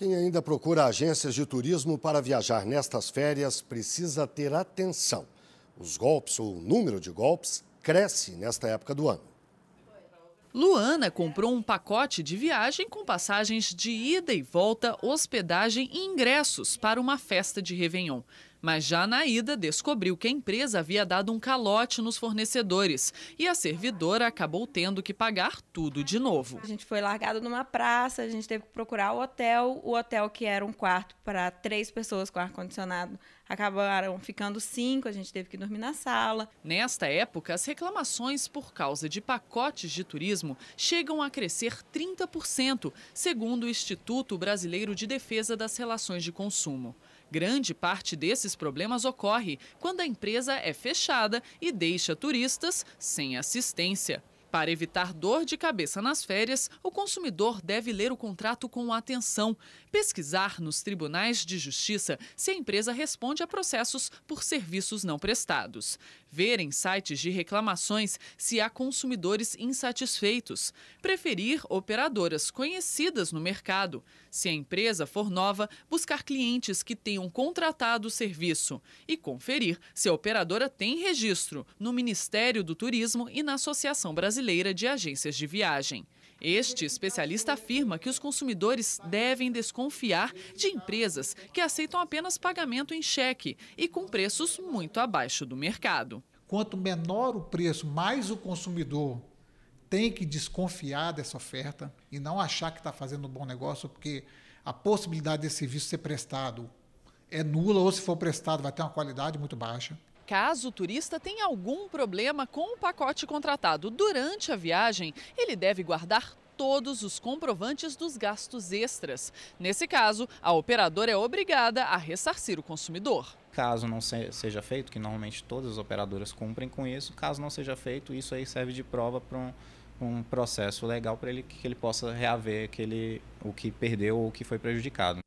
Quem ainda procura agências de turismo para viajar nestas férias precisa ter atenção. Os golpes ou o número de golpes cresce nesta época do ano. Luana comprou um pacote de viagem com passagens de ida e volta, hospedagem e ingressos para uma festa de Réveillon. Mas já na ida, descobriu que a empresa havia dado um calote nos fornecedores e a servidora acabou tendo que pagar tudo de novo. A gente foi largado numa praça, a gente teve que procurar o hotel. O hotel, que era um quarto para três pessoas com ar-condicionado, acabaram ficando cinco, a gente teve que dormir na sala. Nesta época, as reclamações por causa de pacotes de turismo chegam a crescer 30%, segundo o Instituto Brasileiro de Defesa das Relações de Consumo. Grande parte desses problemas ocorre quando a empresa é fechada e deixa turistas sem assistência. Para evitar dor de cabeça nas férias, o consumidor deve ler o contrato com atenção, pesquisar nos tribunais de justiça se a empresa responde a processos por serviços não prestados, ver em sites de reclamações se há consumidores insatisfeitos, preferir operadoras conhecidas no mercado, se a empresa for nova, buscar clientes que tenham contratado o serviço e conferir se a operadora tem registro no Ministério do Turismo e na Associação Brasileira Brasileira de Agências de Viagem. Este especialista afirma que os consumidores devem desconfiar de empresas que aceitam apenas pagamento em cheque e com preços muito abaixo do mercado. Quanto menor o preço, mais o consumidor tem que desconfiar dessa oferta e não achar que está fazendo um bom negócio, porque a possibilidade desse serviço ser prestado é nula, ou se for prestado, vai ter uma qualidade muito baixa. Caso o turista tenha algum problema com o pacote contratado durante a viagem, ele deve guardar todos os comprovantes dos gastos extras. Nesse caso, a operadora é obrigada a ressarcir o consumidor. Caso não seja feito, que normalmente todas as operadoras cumprem com isso, caso não seja feito, isso aí serve de prova para um, um processo legal para ele que ele possa reaver aquele, o que perdeu ou o que foi prejudicado.